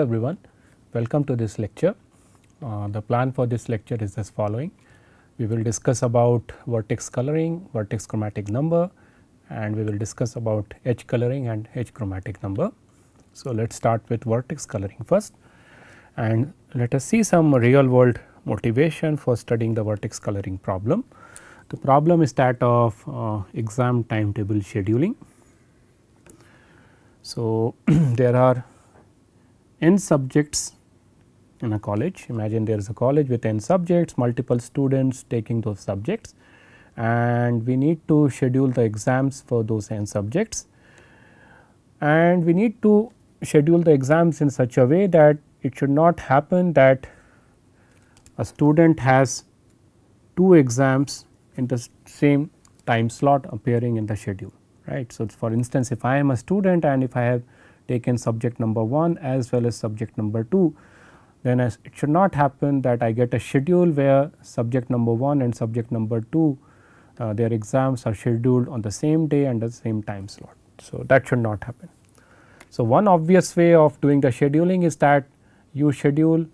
Hello everyone, welcome to this lecture. Uh, the plan for this lecture is as following. We will discuss about vertex coloring, vertex chromatic number and we will discuss about edge coloring and edge chromatic number. So, let us start with vertex coloring first and let us see some real world motivation for studying the vertex coloring problem. The problem is that of uh, exam timetable scheduling. So, there are n subjects in a college. Imagine there is a college with n subjects, multiple students taking those subjects and we need to schedule the exams for those n subjects. And we need to schedule the exams in such a way that it should not happen that a student has two exams in the same time slot appearing in the schedule right. So, for instance if I am a student and if I have taken subject number 1 as well as subject number 2 then it should not happen that I get a schedule where subject number 1 and subject number 2 uh, their exams are scheduled on the same day and the same time slot. So, that should not happen. So, one obvious way of doing the scheduling is that you schedule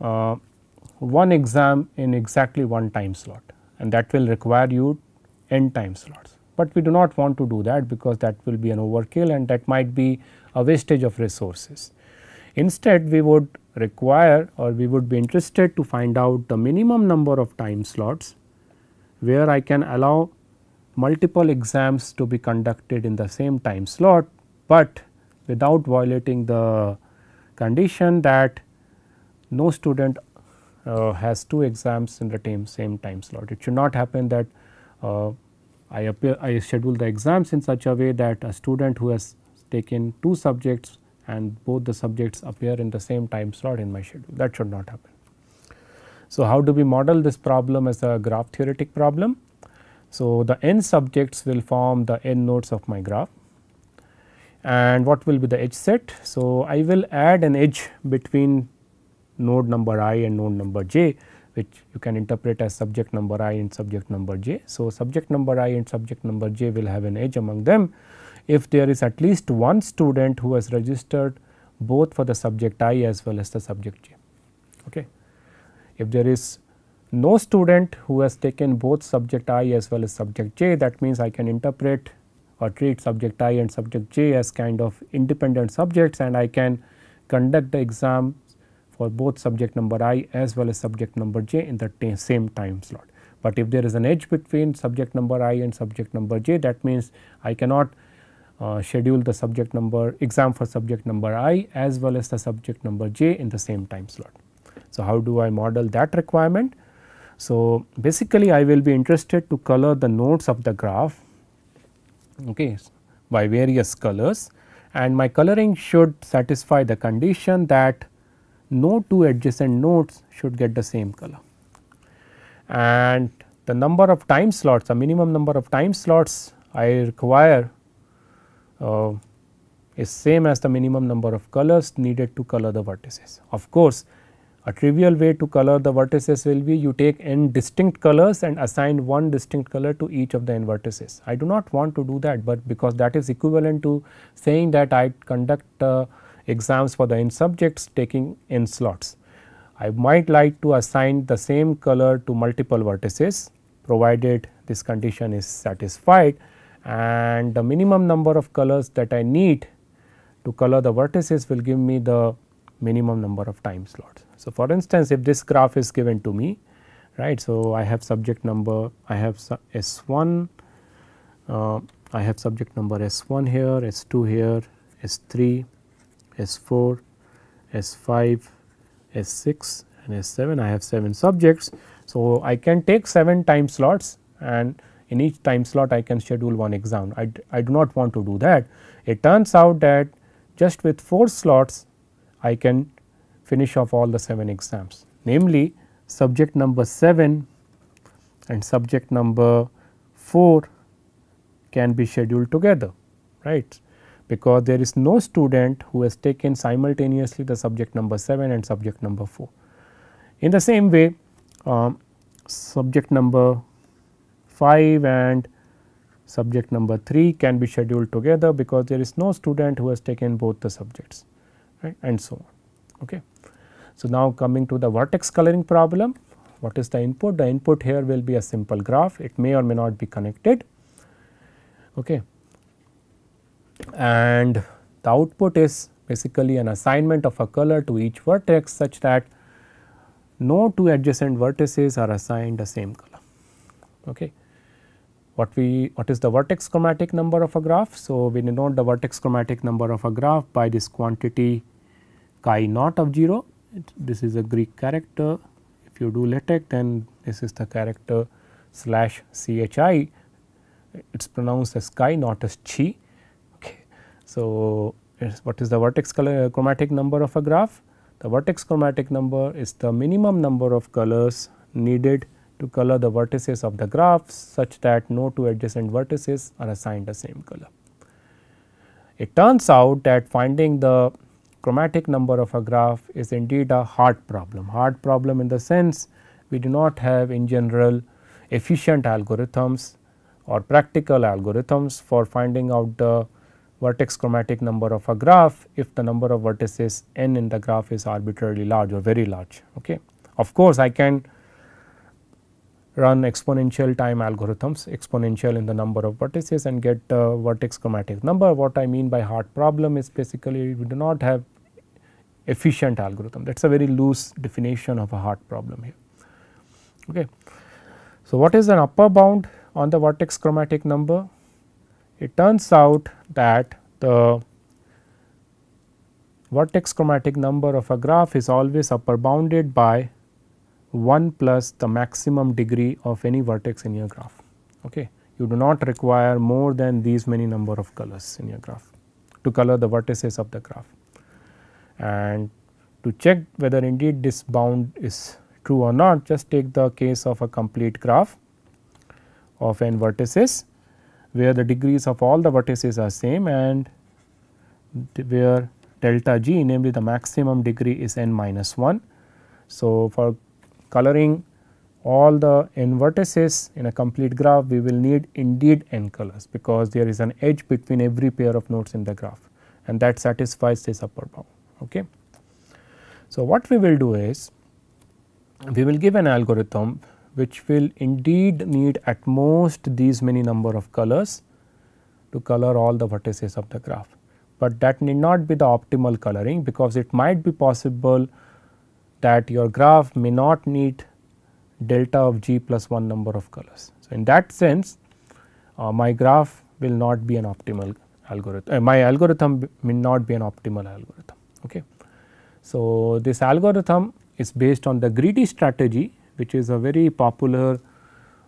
uh, one exam in exactly one time slot and that will require you n time slots but we do not want to do that because that will be an overkill and that might be a wastage of resources. Instead, we would require or we would be interested to find out the minimum number of time slots where I can allow multiple exams to be conducted in the same time slot, but without violating the condition that no student uh, has two exams in the same time slot. It should not happen that uh, I, appear, I schedule the exams in such a way that a student who has taken two subjects and both the subjects appear in the same time slot in my schedule that should not happen. So, how do we model this problem as a graph theoretic problem? So, the n subjects will form the n nodes of my graph and what will be the edge set? So, I will add an edge between node number i and node number j which you can interpret as subject number i and subject number j. So, subject number i and subject number j will have an edge among them if there is at least one student who has registered both for the subject i as well as the subject j. Okay. If there is no student who has taken both subject i as well as subject j that means I can interpret or treat subject i and subject j as kind of independent subjects and I can conduct the exam for both subject number i as well as subject number j in the same time slot. But if there is an edge between subject number i and subject number j that means I cannot uh, schedule the subject number exam for subject number i as well as the subject number j in the same time slot. So, how do I model that requirement? So, basically I will be interested to color the nodes of the graph okay, by various colors and my coloring should satisfy the condition that no two adjacent nodes should get the same color. And the number of time slots, the minimum number of time slots I require uh, is same as the minimum number of colors needed to color the vertices. Of course, a trivial way to color the vertices will be you take n distinct colors and assign one distinct color to each of the n vertices. I do not want to do that, but because that is equivalent to saying that I conduct exams for the n subjects taking n slots. I might like to assign the same color to multiple vertices provided this condition is satisfied and the minimum number of colors that I need to color the vertices will give me the minimum number of time slots. So, for instance, if this graph is given to me right. So, I have subject number I have S 1 uh, I have subject number S 1 here S 2 here S 3 S4, S5, S6 and S7. I have 7 subjects. So, I can take 7 time slots and in each time slot I can schedule one exam. I, I do not want to do that. It turns out that just with 4 slots I can finish off all the 7 exams namely subject number 7 and subject number 4 can be scheduled together right because there is no student who has taken simultaneously the subject number 7 and subject number 4. In the same way, um, subject number 5 and subject number 3 can be scheduled together because there is no student who has taken both the subjects right and so on. Okay. So, now coming to the vertex coloring problem what is the input? The input here will be a simple graph it may or may not be connected. Okay and the output is basically an assignment of a color to each vertex such that no two adjacent vertices are assigned the same color. Okay. What we what is the vertex chromatic number of a graph? So, we denote the vertex chromatic number of a graph by this quantity chi naught of 0. It, this is a Greek character. If you do LaTeX, then this is the character slash chi. It is pronounced as chi, not as chi. So, what is the vertex uh, chromatic number of a graph? The vertex chromatic number is the minimum number of colors needed to color the vertices of the graph such that no two adjacent vertices are assigned the same color. It turns out that finding the chromatic number of a graph is indeed a hard problem. Hard problem in the sense we do not have in general efficient algorithms or practical algorithms for finding out the vertex chromatic number of a graph if the number of vertices n in the graph is arbitrarily large or very large. Okay. Of course, I can run exponential time algorithms exponential in the number of vertices and get uh, vertex chromatic number. What I mean by hard problem is basically we do not have efficient algorithm that is a very loose definition of a hard problem here. Okay. So, what is an upper bound on the vertex chromatic number? It turns out that the vertex chromatic number of a graph is always upper bounded by 1 plus the maximum degree of any vertex in your graph. Okay. You do not require more than these many number of colors in your graph to color the vertices of the graph. And to check whether indeed this bound is true or not, just take the case of a complete graph of n vertices where the degrees of all the vertices are same and where delta g namely the maximum degree is n minus 1. So, for coloring all the n vertices in a complete graph we will need indeed n colors because there is an edge between every pair of nodes in the graph and that satisfies this upper bound. Okay. So, what we will do is we will give an algorithm which will indeed need at most these many number of colors to color all the vertices of the graph. But that need not be the optimal coloring because it might be possible that your graph may not need delta of g plus 1 number of colors. So, in that sense uh, my graph will not be an optimal algorithm, uh, my algorithm may not be an optimal algorithm. Okay. So, this algorithm is based on the greedy strategy which is a very popular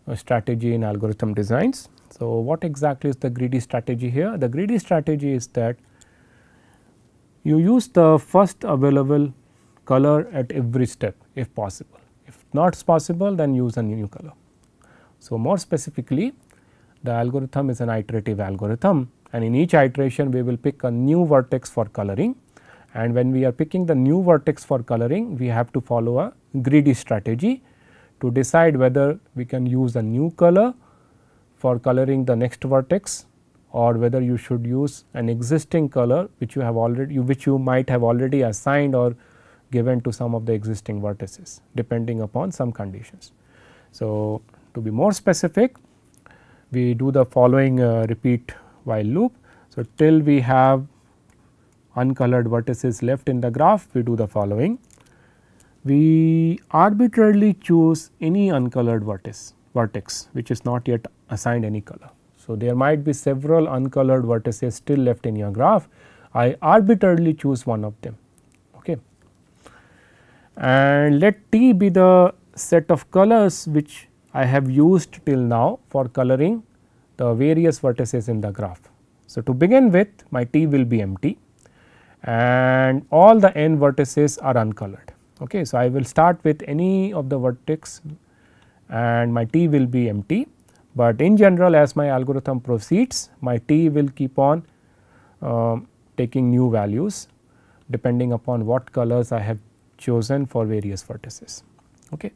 uh, strategy in algorithm designs. So, what exactly is the greedy strategy here? The greedy strategy is that you use the first available color at every step if possible. If not possible then use a new color. So, more specifically the algorithm is an iterative algorithm and in each iteration we will pick a new vertex for coloring and when we are picking the new vertex for coloring we have to follow a greedy strategy to decide whether we can use a new color for coloring the next vertex or whether you should use an existing color which you have already you, which you might have already assigned or given to some of the existing vertices depending upon some conditions. So, to be more specific we do the following uh, repeat while loop. So, till we have uncolored vertices left in the graph we do the following we arbitrarily choose any uncolored vertex, vertex which is not yet assigned any color. So, there might be several uncolored vertices still left in your graph. I arbitrarily choose one of them okay. and let T be the set of colors which I have used till now for coloring the various vertices in the graph. So, to begin with my T will be empty and all the n vertices are uncolored. Okay. So, I will start with any of the vertex and my t will be empty, but in general as my algorithm proceeds my t will keep on uh, taking new values depending upon what colors I have chosen for various vertices. Okay.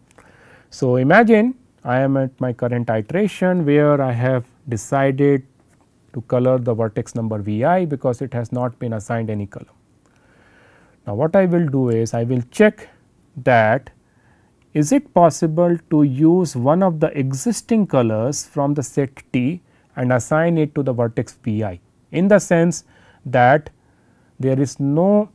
So, imagine I am at my current iteration where I have decided to color the vertex number vi because it has not been assigned any color. Now, what I will do is I will check that is it possible to use one of the existing colors from the set T and assign it to the vertex Pi in the sense that there is no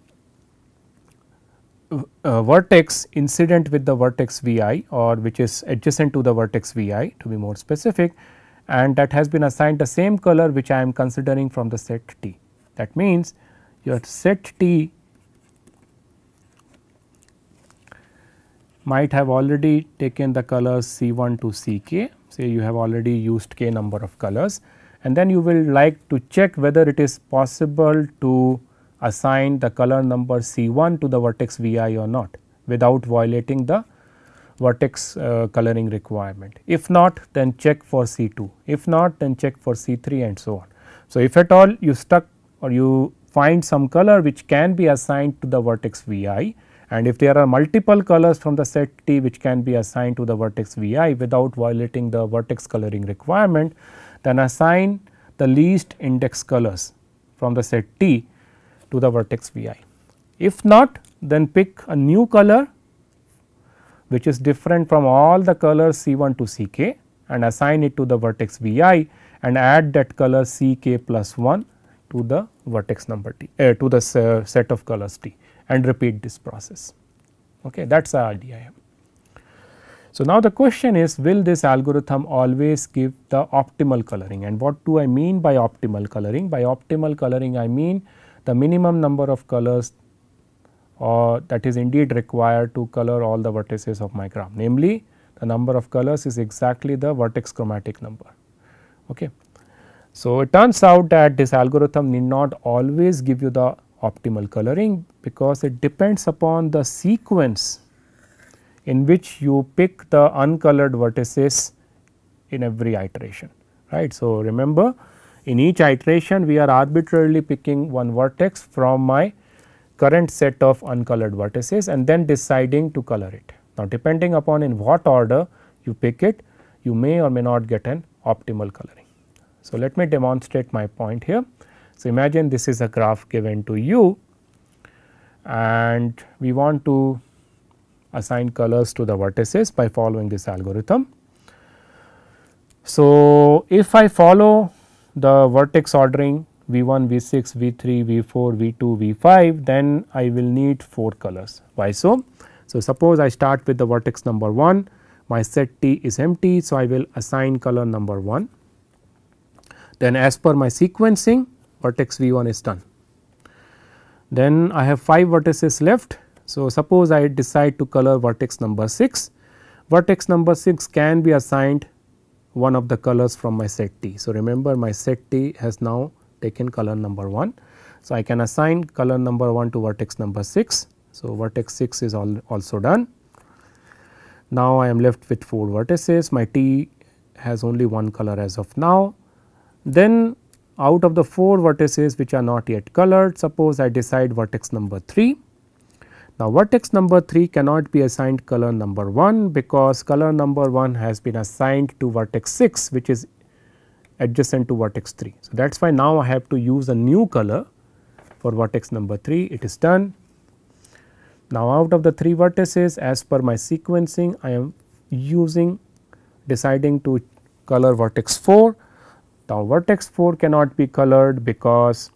uh, vertex incident with the vertex Vi or which is adjacent to the vertex Vi to be more specific and that has been assigned the same color which I am considering from the set T. That means, your set T might have already taken the colors C1 to Ck, say you have already used k number of colors and then you will like to check whether it is possible to assign the color number C1 to the vertex Vi or not without violating the vertex uh, coloring requirement. If not then check for C2, if not then check for C3 and so on. So, if at all you stuck or you find some color which can be assigned to the vertex Vi and if there are multiple colors from the set T which can be assigned to the vertex Vi without violating the vertex coloring requirement, then assign the least index colors from the set T to the vertex Vi. If not, then pick a new color which is different from all the colors C1 to Ck and assign it to the vertex Vi and add that color Ck plus 1 to the vertex number T uh, to the set of colors T and repeat this process okay that is our DIM. So, now the question is will this algorithm always give the optimal coloring and what do I mean by optimal coloring? By optimal coloring I mean the minimum number of colors or uh, that is indeed required to color all the vertices of my graph namely the number of colors is exactly the vertex chromatic number. Okay. So, it turns out that this algorithm need not always give you the optimal coloring because it depends upon the sequence in which you pick the uncolored vertices in every iteration right. So, remember in each iteration we are arbitrarily picking one vertex from my current set of uncolored vertices and then deciding to color it. Now, depending upon in what order you pick it you may or may not get an optimal coloring. So, let me demonstrate my point here. So, imagine this is a graph given to you and we want to assign colors to the vertices by following this algorithm. So, if I follow the vertex ordering V1, V6, V3, V4, V2, V5 then I will need 4 colors. Why so? So, suppose I start with the vertex number 1 my set T is empty. So, I will assign color number 1 then as per my sequencing vertex v1 is done. Then I have 5 vertices left. So, suppose I decide to color vertex number 6, vertex number 6 can be assigned one of the colors from my set T. So, remember my set T has now taken color number 1. So, I can assign color number 1 to vertex number 6. So, vertex 6 is also done. Now, I am left with 4 vertices my T has only one color as of now. Then out of the 4 vertices which are not yet colored suppose I decide vertex number 3. Now, vertex number 3 cannot be assigned color number 1 because color number 1 has been assigned to vertex 6 which is adjacent to vertex 3. So, that is why now I have to use a new color for vertex number 3 it is done. Now, out of the 3 vertices as per my sequencing I am using deciding to color vertex 4 now, vertex 4 cannot be colored because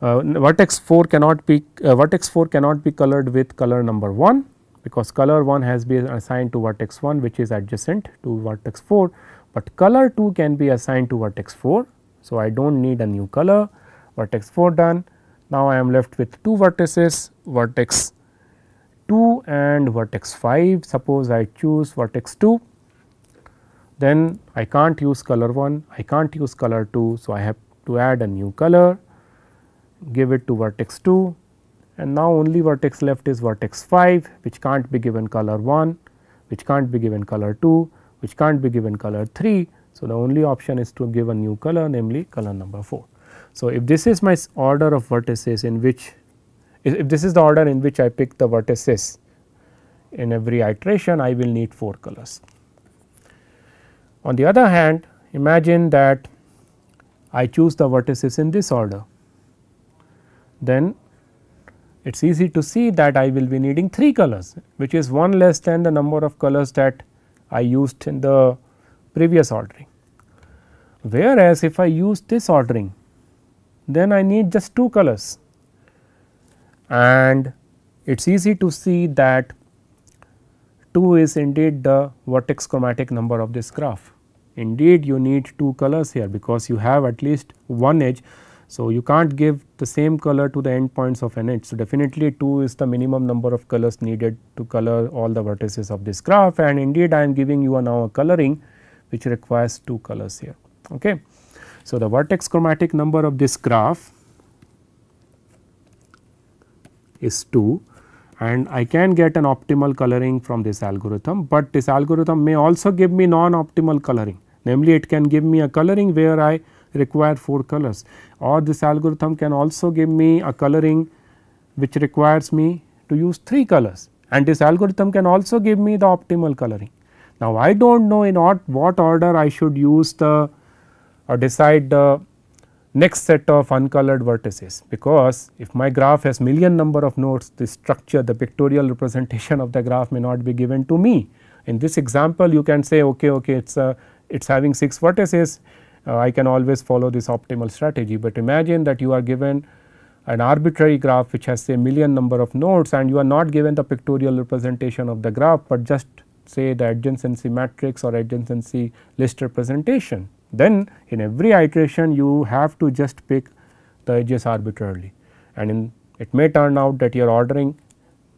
uh, vertex 4 cannot be uh, vertex 4 cannot be colored with color number 1 because color 1 has been assigned to vertex 1 which is adjacent to vertex 4, but color 2 can be assigned to vertex 4. So, I do not need a new color vertex 4 done. Now, I am left with two vertices vertex 2 and vertex 5 suppose I choose vertex 2 then I can't use color 1, I can't use color 2. So, I have to add a new color, give it to vertex 2 and now only vertex left is vertex 5 which can't be given color 1, which can't be given color 2, which can't be given color 3. So, the only option is to give a new color namely color number 4. So, if this is my order of vertices in which if this is the order in which I pick the vertices in every iteration I will need 4 colors. On the other hand, imagine that I choose the vertices in this order, then it is easy to see that I will be needing 3 colors which is 1 less than the number of colors that I used in the previous ordering. Whereas, if I use this ordering then I need just 2 colors and it is easy to see that 2 is indeed the vertex chromatic number of this graph. Indeed, you need two colors here because you have at least one edge. So, you can't give the same color to the end points of an edge. So, definitely 2 is the minimum number of colors needed to color all the vertices of this graph and indeed I am giving you a now a coloring which requires 2 colors here. Okay. So, the vertex chromatic number of this graph is 2 and I can get an optimal coloring from this algorithm, but this algorithm may also give me non optimal coloring namely it can give me a coloring where I require 4 colors or this algorithm can also give me a coloring which requires me to use 3 colors and this algorithm can also give me the optimal coloring. Now, I do not know in what order I should use the or decide the next set of uncolored vertices because if my graph has million number of nodes the structure the pictorial representation of the graph may not be given to me. In this example you can say okay okay it is a it is having 6 vertices, uh, I can always follow this optimal strategy. But imagine that you are given an arbitrary graph which has say million number of nodes and you are not given the pictorial representation of the graph, but just say the adjacency matrix or adjacency list representation. Then in every iteration you have to just pick the edges arbitrarily and in, it may turn out that your ordering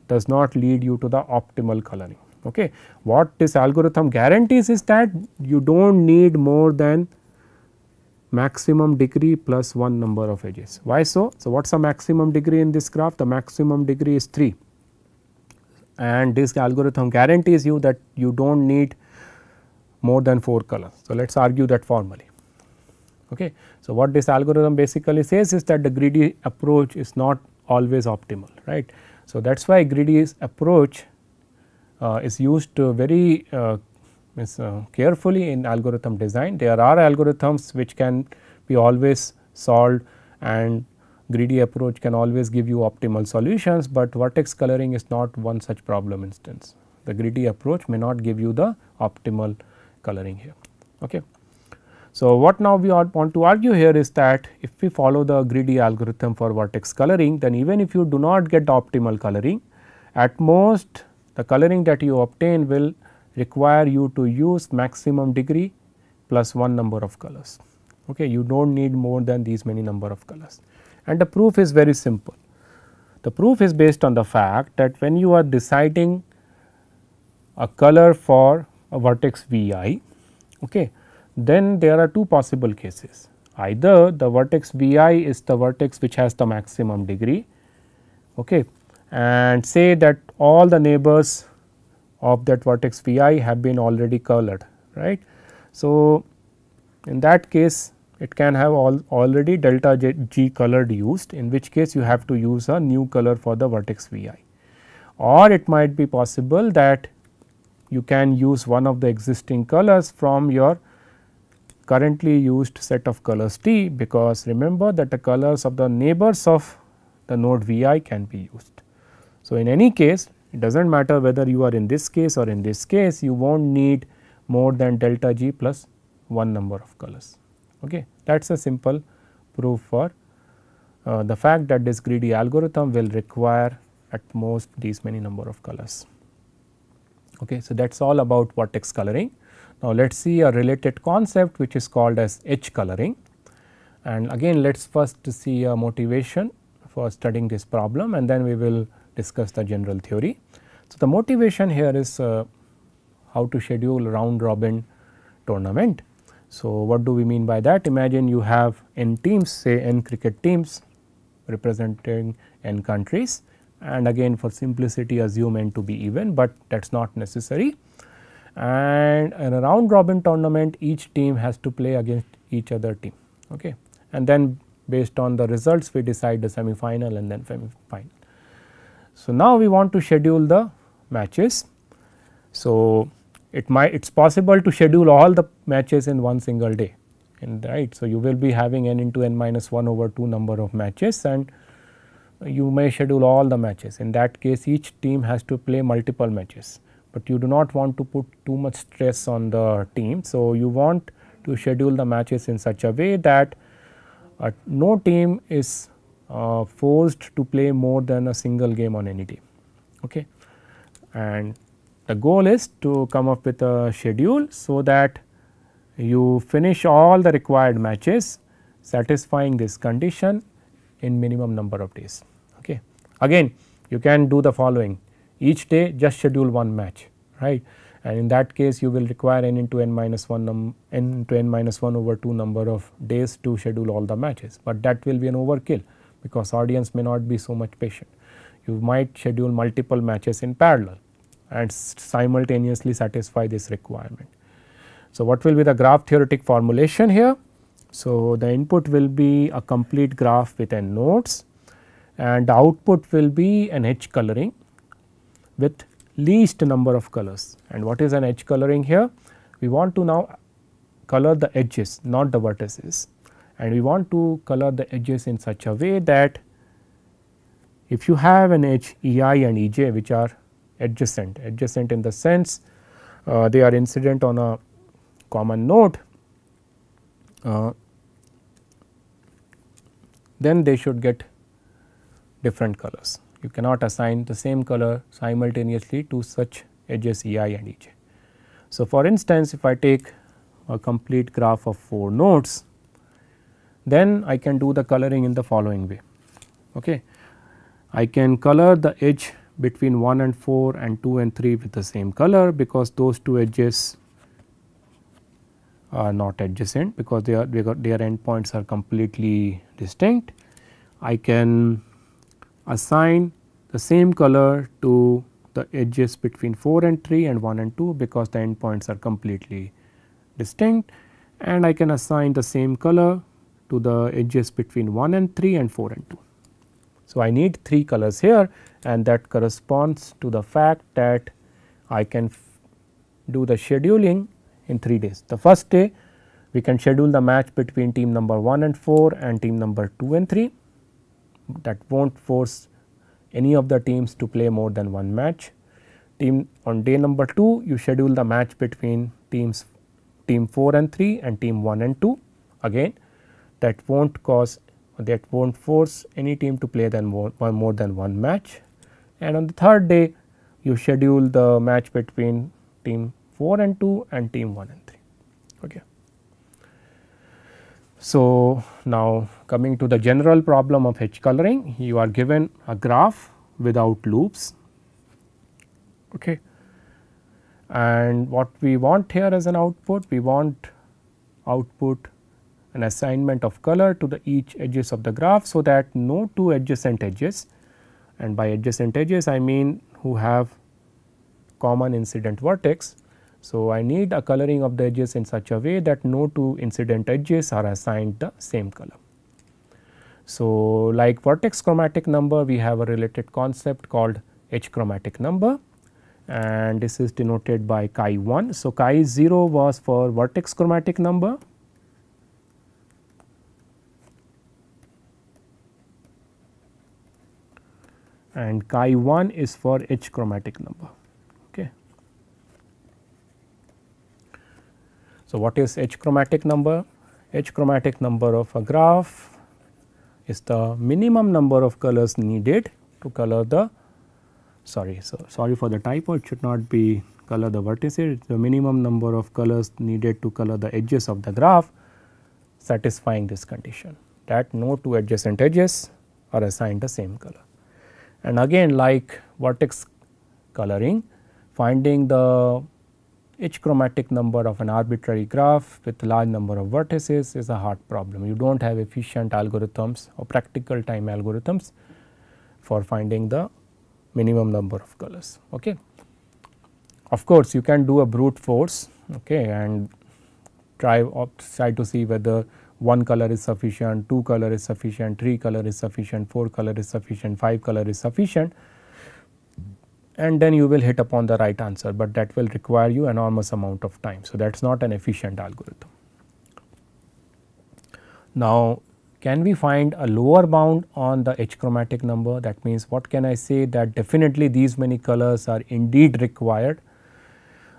does not lead you to the optimal coloring. Okay. What this algorithm guarantees is that you do not need more than maximum degree plus one number of edges. Why so? So, what is the maximum degree in this graph? The maximum degree is 3 and this algorithm guarantees you that you do not need more than 4 colors. So, let us argue that formally. Okay. So, what this algorithm basically says is that the greedy approach is not always optimal right. So, that is why greedy approach uh, is used uh, very uh, carefully in algorithm design. There are algorithms which can be always solved and greedy approach can always give you optimal solutions, but vertex coloring is not one such problem instance. The greedy approach may not give you the optimal coloring here. Okay. So, what now we want to argue here is that if we follow the greedy algorithm for vertex coloring, then even if you do not get the optimal coloring, at most the coloring that you obtain will require you to use maximum degree plus one number of colors. Okay, you do not need more than these many number of colors and the proof is very simple. The proof is based on the fact that when you are deciding a color for a vertex vi, okay, then there are two possible cases. Either the vertex vi is the vertex which has the maximum degree okay, and say that all the neighbors of that vertex vi have been already colored right. So, in that case it can have all already delta J, g colored used in which case you have to use a new color for the vertex vi or it might be possible that you can use one of the existing colors from your currently used set of colors t because remember that the colors of the neighbors of the node vi can be used. So, in any case it does not matter whether you are in this case or in this case you will not need more than delta g plus 1 number of colors. Okay. That is a simple proof for uh, the fact that this greedy algorithm will require at most these many number of colors. Okay. So, that is all about vortex coloring. Now, let us see a related concept which is called as edge coloring and again let us first see a motivation for studying this problem and then we will discuss the general theory. So, the motivation here is uh, how to schedule round robin tournament. So, what do we mean by that? Imagine you have n teams say n cricket teams representing n countries and again for simplicity assume n to be even, but that is not necessary. And in a round robin tournament each team has to play against each other team okay. and then based on the results we decide the semi final and then final. So, now we want to schedule the matches. So, it might it is possible to schedule all the matches in one single day and right. So, you will be having n into n minus 1 over 2 number of matches and you may schedule all the matches. In that case each team has to play multiple matches, but you do not want to put too much stress on the team. So, you want to schedule the matches in such a way that uh, no team is uh, forced to play more than a single game on any day. Okay. And the goal is to come up with a schedule so that you finish all the required matches satisfying this condition in minimum number of days. Okay. Again you can do the following each day just schedule one match right and in that case you will require n into n minus 1 num n into n minus 1 over 2 number of days to schedule all the matches, but that will be an overkill because audience may not be so much patient. You might schedule multiple matches in parallel and simultaneously satisfy this requirement. So, what will be the graph theoretic formulation here? So, the input will be a complete graph with n nodes and the output will be an edge coloring with least number of colors and what is an edge coloring here? We want to now color the edges not the vertices and we want to color the edges in such a way that if you have an edge E i and E j which are adjacent, adjacent in the sense uh, they are incident on a common node, uh, then they should get different colors. You cannot assign the same color simultaneously to such edges E i and E j. So, for instance, if I take a complete graph of 4 nodes, then I can do the coloring in the following way. Okay. I can color the edge between 1 and 4 and 2 and 3 with the same color because those two edges are not adjacent because they are their endpoints are completely distinct. I can assign the same color to the edges between 4 and 3 and 1 and 2 because the endpoints are completely distinct and I can assign the same color to the edges between 1 and 3 and 4 and 2. So, I need 3 colors here and that corresponds to the fact that I can do the scheduling in 3 days. The first day we can schedule the match between team number 1 and 4 and team number 2 and 3 that will not force any of the teams to play more than one match. Team on day number 2 you schedule the match between teams team 4 and 3 and team 1 and 2 again that won't cause that won't force any team to play than more, more than one match and on the third day you schedule the match between team 4 and 2 and team 1 and 3 okay so now coming to the general problem of H coloring you are given a graph without loops okay and what we want here as an output we want output an assignment of color to the each edges of the graph. So, that no two adjacent edges and by adjacent edges I mean who have common incident vertex. So, I need a coloring of the edges in such a way that no two incident edges are assigned the same color. So, like vertex chromatic number we have a related concept called H chromatic number and this is denoted by chi 1. So, chi 0 was for vertex chromatic number and chi 1 is for H chromatic number. Okay. So, what is H chromatic number? H chromatic number of a graph is the minimum number of colors needed to color the sorry so sorry for the typo it should not be color the vertices the minimum number of colors needed to color the edges of the graph satisfying this condition that no two adjacent edges are assigned the same color. And again like vertex coloring, finding the each chromatic number of an arbitrary graph with large number of vertices is a hard problem. You do not have efficient algorithms or practical time algorithms for finding the minimum number of colors. Okay. Of course, you can do a brute force okay, and try try to see whether one color is sufficient, two color is sufficient, three color is sufficient, four color is sufficient, five color is sufficient and then you will hit upon the right answer, but that will require you enormous amount of time. So, that is not an efficient algorithm. Now, can we find a lower bound on the H chromatic number that means what can I say that definitely these many colors are indeed required.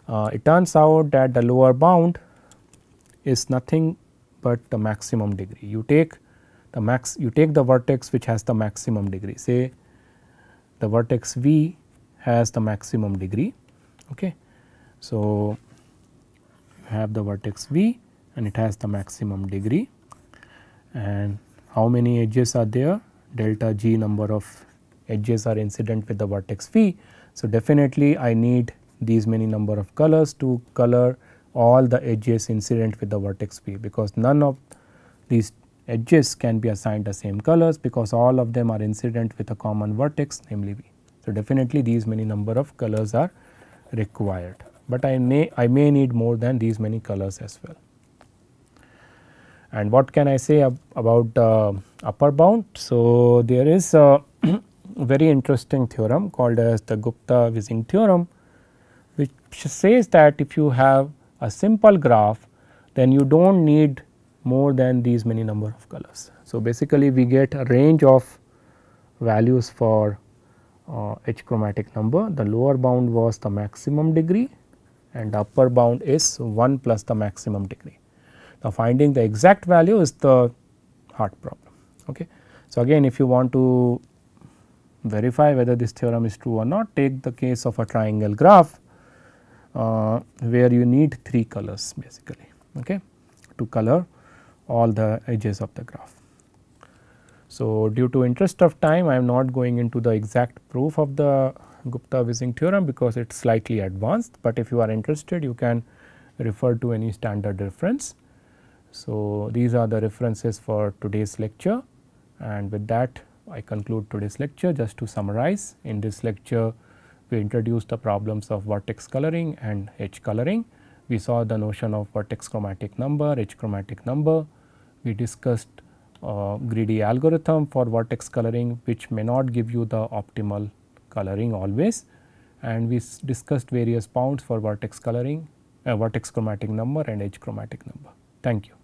Uh, it turns out that the lower bound is nothing but the maximum degree. You take the max you take the vertex which has the maximum degree say the vertex V has the maximum degree. Okay. So, you have the vertex V and it has the maximum degree and how many edges are there delta G number of edges are incident with the vertex V. So, definitely I need these many number of colors to color all the edges incident with the vertex P because none of these edges can be assigned the same colors because all of them are incident with a common vertex namely V. So, definitely these many number of colors are required, but I may I may need more than these many colors as well. And what can I say ab about uh, upper bound? So, there is a very interesting theorem called as the Gupta-Wissing theorem which says that if you have a simple graph then you do not need more than these many number of colors. So, basically we get a range of values for uh, H chromatic number the lower bound was the maximum degree and upper bound is 1 plus the maximum degree. Now, finding the exact value is the hard problem. Okay. So, again if you want to verify whether this theorem is true or not take the case of a triangle graph uh, where you need 3 colors basically okay, to color all the edges of the graph. So, due to interest of time I am not going into the exact proof of the Gupta-Wissing theorem because it is slightly advanced, but if you are interested you can refer to any standard reference. So, these are the references for today's lecture and with that I conclude today's lecture just to summarize in this lecture we introduced the problems of vertex coloring and edge coloring. We saw the notion of vertex chromatic number, edge chromatic number. We discussed uh, greedy algorithm for vertex coloring which may not give you the optimal coloring always and we discussed various bounds for vertex coloring, uh, vertex chromatic number and edge chromatic number. Thank you.